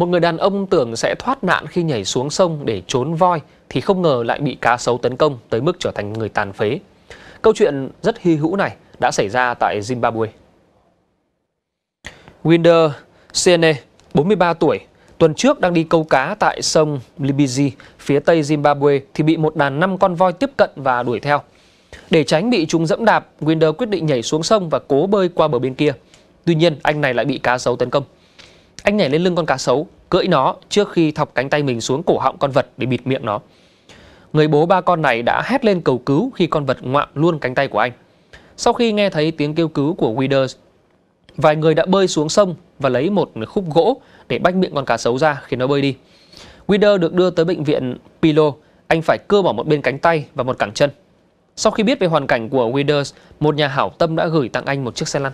Một người đàn ông tưởng sẽ thoát nạn khi nhảy xuống sông để trốn voi thì không ngờ lại bị cá sấu tấn công tới mức trở thành người tàn phế. Câu chuyện rất hy hữu này đã xảy ra tại Zimbabwe. Winder Siene, 43 tuổi, tuần trước đang đi câu cá tại sông Libizi phía tây Zimbabwe thì bị một đàn năm con voi tiếp cận và đuổi theo. Để tránh bị chúng dẫm đạp, Winder quyết định nhảy xuống sông và cố bơi qua bờ bên kia. Tuy nhiên, anh này lại bị cá sấu tấn công. Anh nhảy lên lưng con cá sấu, cưỡi nó trước khi thọc cánh tay mình xuống cổ họng con vật để bịt miệng nó. Người bố ba con này đã hét lên cầu cứu khi con vật ngoạm luôn cánh tay của anh. Sau khi nghe thấy tiếng kêu cứu của Withers, vài người đã bơi xuống sông và lấy một khúc gỗ để bách miệng con cá sấu ra khiến nó bơi đi. Wither được đưa tới bệnh viện Pilo, anh phải cưa bỏ một bên cánh tay và một cẳng chân. Sau khi biết về hoàn cảnh của Withers, một nhà hảo tâm đã gửi tặng anh một chiếc xe lăn.